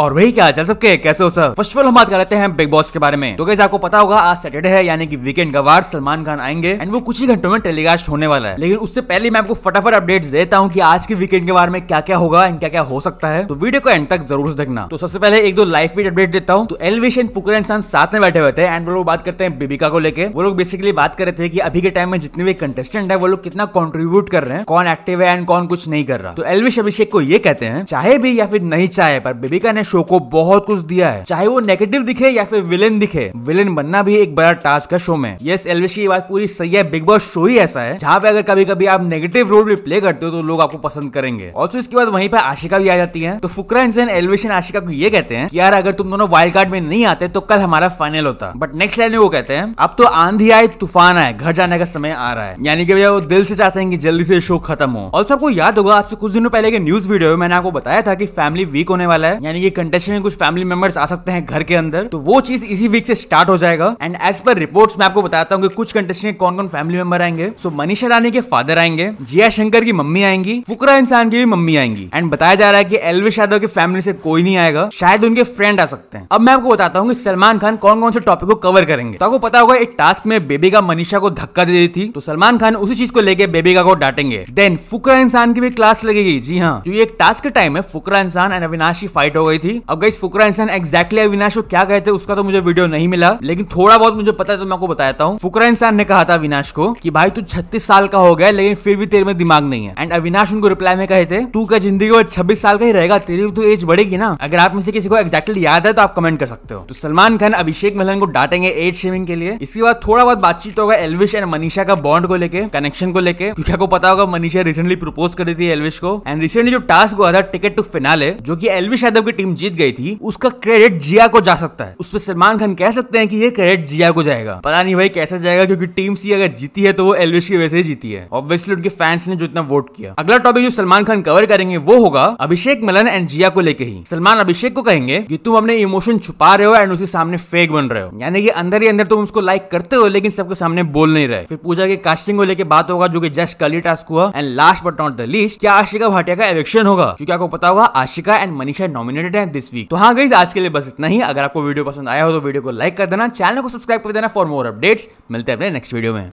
और वही क्या चल सबके कैसे हो सर फर्स्ट ऑफ ऑल हम बात कर लेते हैं बिग बॉस के बारे में तो कैसे आपको पता होगा आज सैटरडे है यानी कि वीकेंड का वार सलमान खान आएंगे एंड वो कुछ ही घंटों में टेलीकास्ट होने वाला है लेकिन उससे पहले मैं आपको फटाफट अपडेट देता हूँ की आज के वीकेंड के बारे में क्या क्या होगा एंड क्या क्या हो सकता है तो वीडियो को एंड तक जरूर देखना तो सबसे पहले एक दो लाइफ फीड अपडेट देता हूँ तो एलविश एंड फुकर इंसान साथ में बैठे हुए थे एंड वो लोग बात करते हैं बीबिका को लेकर वो लोग बेसिकली बात कर रहे थे की अभी के टाइम में जितने भी कंटेस्टेंट है वो लोग कितना कॉन्ट्रीब्यूट कर रहे हैं कौन एक्टिव है एंड कौन कुछ नहीं कर रहा तो एलविश अभिषेक को ये कहते हैं चाहे भी या फिर नहीं चाहे पर बीबिका ने शो को बहुत कुछ दिया है चाहे वो नेगेटिव दिखे या फिर विलेन दिखे विलेन बनना भी एक बड़ा टास्क है शो में यस एलविश की बात पूरी सही है बिग बॉस शो ही ऐसा है जहाँ पे अगर कभी कभी आप नेगेटिव रोल भी प्ले करते हो तो लोग आपको पसंद करेंगे और इसके बाद वहीं पर आशिका भी आ जाती है तो फुकरा इंसान एलविश आशिका को ये कहते हैं यार अगर तुम दोनों वाइल्ड कार्ड में नहीं आते तो कल हमारा फाइनल होता बट नेक्स्ट लाइन में वो कहते हैं अब तो आंधी आए तूफान आए घर जाने का समय आ रहा है यानी कि भैया वो दिल से चाहते हैं कि जल्दी से शो खत्म हो और सबको याद होगा आज से कुछ दिनों पहले के न्यूज वीडियो में मैंने आपको बताया था कि फैमिली वीक होने वाला है यानी कि कंटेस्टेंट में कुछ फैमिली मेंबर्स आ सकते हैं घर के अंदर तो वो चीज इसी वीक से स्टार्ट हो जाएगा एंड एज पर रिपोर्ट्स मैं आपको बताता हूँ कि कुछ कंटेस्टेंट कौन कौन फैमिली मेंबर आएंगे सो मनीषा रानी के फादर आएंगे जिया शंकर की मम्मी आएंगी फुकरा इंसान की भी मम्मी आएंगी एंड बताया जा रहा है कि एलविश यादव की फैमिली से कोई नहीं आएगा शायद उनके फ्रेंड आ सकते हैं अब मैं आपको बताता हूँ कि सलमान खान कौन कौन से टॉपिक को कवर करेंगे तो आपको पता होगा एक टास्क में बेबीका मनीषा को धक्का दे दी थी तो सलमान खान उसी चीज को लेकर बेबीका को डांटेंगे देन फुकरा इंसान की भी क्लास लगेगी जी हाँ जो एक टास्क के टाइम है फुकरा इंसान एंड अविनाश की फाइट हो गई गई थी अब गई फुकरा इंसान एक्जैक्टली अविनाश को क्या कहते उसका तो मुझे वीडियो नहीं मिला लेकिन थोड़ा बहुत मुझे पता है तो मैं आपको बताता हूँ फुकरा इंसान ने कहा था अविनाश को कि भाई तू छत्तीस साल का हो गया लेकिन फिर भी तेरे में दिमाग नहीं है एंड अविनाश उनको रिप्लाई में कहे थे तू क्या जिंदगी में छब्बीस साल का ही रहेगा तेरी तो एज बढ़ेगी ना अगर आप में से किसी को एक्जैक्टली याद है तो आप कमेंट कर सकते हो तो सलमान खान अभिषेक मिलन को डांटेंगे एज शेविंग के लिए इसके बाद थोड़ा बहुत बातचीत होगा एलविश एंड मनीषा का बॉन्ड को लेकर कनेक्शन को लेकर क्योंकि आपको पता होगा मनीषा रिसेंटली प्रपोज कर रही थी एलविश को एंड रिसेंटली जो टास्क हुआ था टिकट टू फिनाले जो कि एलविश यादव की टीम टीम जीत गई थी उसका क्रेडिट जिया को जा सकता है उस पर सलमान खान कह सकते हैं कि ये क्रेडिट जिया को जाएगा पता नहीं भाई कैसे जाएगा क्योंकि टीम सी अगर जीती है तो वो एलविश की वैसे ही जीती है ऑब्वियसली उनके फैंस ने जो इतना वोट किया अगला टॉपिक जो सलमान खान कवर करेंगे वो होगा अभिषेक मिलन एंड जिया को लेके ही सलमान अभिषेक को कहेंगे कि तुम अपने इमोशन छुपा रहे हो एंड उसके सामने फेक बन रहे हो यानी कि अंदर ही अंदर तुम उसको लाइक करते हो लेकिन सबके सामने बोल नहीं रहे फिर पूजा के कास्टिंग को लेकर बात होगा जो कि जस्ट कल ही टास्क हुआ and last but not the least क्या आशिका भाटिया का इलेक्शन होगा क्योंकि आपको पता होगा आशिका एंड मनीषा नॉमिनेटेड हैं दिस वीक तो हाँ गई आज के लिए बस इतना ही अगर आपको वीडियो पसंद आया हो तो वीडियो को लाइक कर देना चैनल को सब्सक्राइब कर देना फॉर मोर अपडेट्स मिलते हैं अपने नेक्स्ट वीडियो में